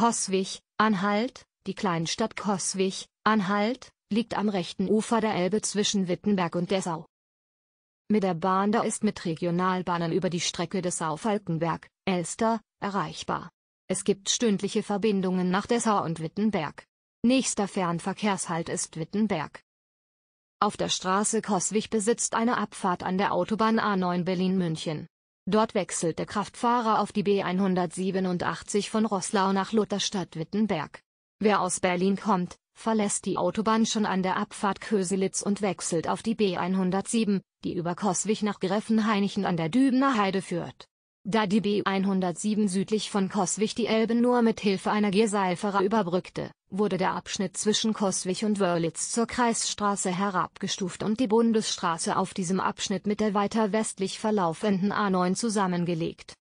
Coswig, Anhalt, die Kleinstadt Coswig, Anhalt, liegt am rechten Ufer der Elbe zwischen Wittenberg und Dessau. Mit der Bahn da ist mit Regionalbahnen über die Strecke Dessau-Falkenberg, Elster, erreichbar. Es gibt stündliche Verbindungen nach Dessau und Wittenberg. Nächster Fernverkehrshalt ist Wittenberg. Auf der Straße Coswig besitzt eine Abfahrt an der Autobahn A9 Berlin-München. Dort wechselt der Kraftfahrer auf die B187 von Roßlau nach Lutherstadt-Wittenberg. Wer aus Berlin kommt, verlässt die Autobahn schon an der Abfahrt Köselitz und wechselt auf die B107, die über Koswig nach Greffenhainichen an der Dübener Heide führt. Da die B107 südlich von Koswig die Elbe nur mit Hilfe einer Gierseilfähre überbrückte, wurde der Abschnitt zwischen Koswig und Wörlitz zur Kreisstraße herabgestuft und die Bundesstraße auf diesem Abschnitt mit der weiter westlich verlaufenden A9 zusammengelegt.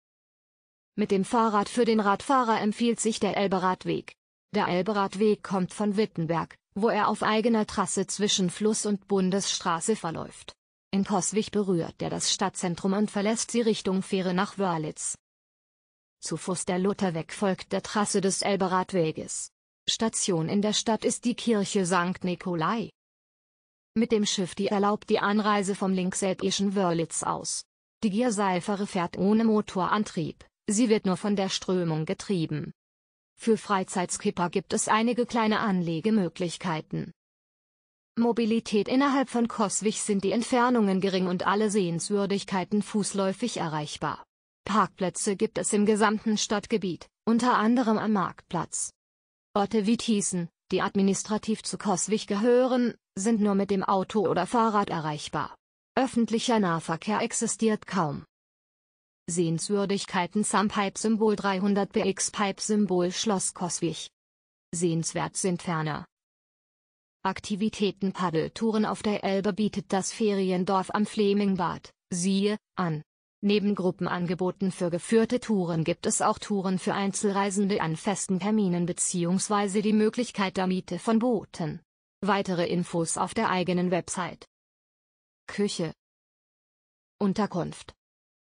Mit dem Fahrrad für den Radfahrer empfiehlt sich der Elberadweg. Der Elberadweg kommt von Wittenberg, wo er auf eigener Trasse zwischen Fluss und Bundesstraße verläuft. In Koswig berührt er das Stadtzentrum und verlässt sie Richtung Fähre nach Wörlitz. Zu Fuß der Lutherweg folgt der Trasse des Elberadweges. Station in der Stadt ist die Kirche St. Nikolai. Mit dem Schiff die erlaubt die Anreise vom linksätischen Wörlitz aus. Die Gierseifere fährt ohne Motorantrieb, sie wird nur von der Strömung getrieben. Für Freizeitskipper gibt es einige kleine Anlegemöglichkeiten. Mobilität innerhalb von Koswig sind die Entfernungen gering und alle Sehenswürdigkeiten fußläufig erreichbar. Parkplätze gibt es im gesamten Stadtgebiet, unter anderem am Marktplatz. Orte wie Thiessen, die administrativ zu Coswig gehören, sind nur mit dem Auto oder Fahrrad erreichbar. Öffentlicher Nahverkehr existiert kaum. Sehenswürdigkeiten Sampipe-Symbol 300 BX Pipe-Symbol Schloss Coswig. Sehenswert sind ferner. Aktivitäten Paddeltouren auf der Elbe bietet das Feriendorf am Flemingbad, siehe, an. Neben Gruppenangeboten für geführte Touren gibt es auch Touren für Einzelreisende an festen Terminen bzw. die Möglichkeit der Miete von Booten. Weitere Infos auf der eigenen Website. Küche Unterkunft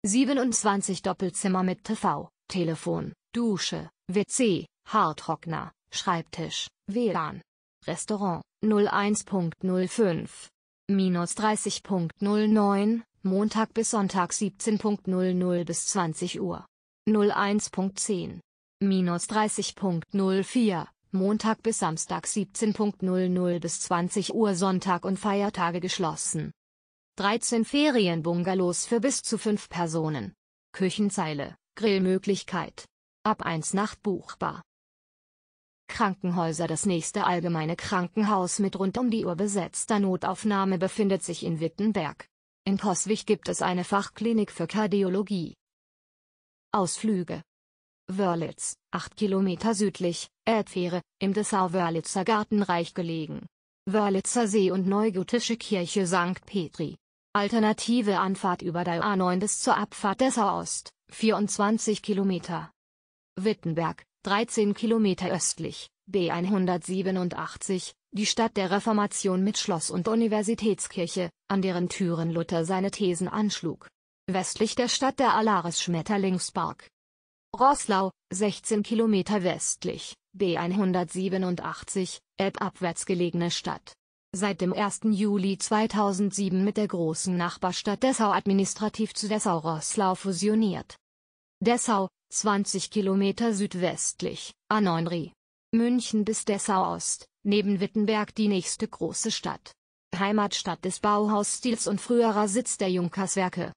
27 Doppelzimmer mit TV, Telefon, Dusche, WC, Haartrockner, Schreibtisch, WLAN. Restaurant 01.05 minus 30.09, Montag bis Sonntag 17.00 bis 20 Uhr. 01.10, minus 30.04, Montag bis Samstag 17.00 bis 20 Uhr Sonntag und Feiertage geschlossen. 13 Ferienbungalows für bis zu 5 Personen. Küchenzeile, Grillmöglichkeit. Ab 1 Nacht buchbar. Krankenhäuser Das nächste allgemeine Krankenhaus mit rund um die Uhr besetzter Notaufnahme befindet sich in Wittenberg. In Coswig gibt es eine Fachklinik für Kardiologie. Ausflüge Wörlitz, 8 Kilometer südlich, Erdfähre, im Dessau-Wörlitzer Gartenreich gelegen. Wörlitzer See und neugotische Kirche St. Petri. Alternative Anfahrt über der A9 bis zur Abfahrt Dessau-Ost, 24 Kilometer. Wittenberg, 13 Kilometer östlich, B187, die Stadt der Reformation mit Schloss und Universitätskirche, an deren Türen Luther seine Thesen anschlug. Westlich der Stadt der Alaris Schmetterlingspark. Roslau, 16 Kilometer westlich, B187, elbabwärts gelegene Stadt. Seit dem 1. Juli 2007 mit der großen Nachbarstadt Dessau administrativ zu dessau roßlau fusioniert. Dessau, 20 Kilometer südwestlich, an Neunri. München bis Dessau Ost, neben Wittenberg die nächste große Stadt. Heimatstadt des Bauhausstils und früherer Sitz der Junkerswerke.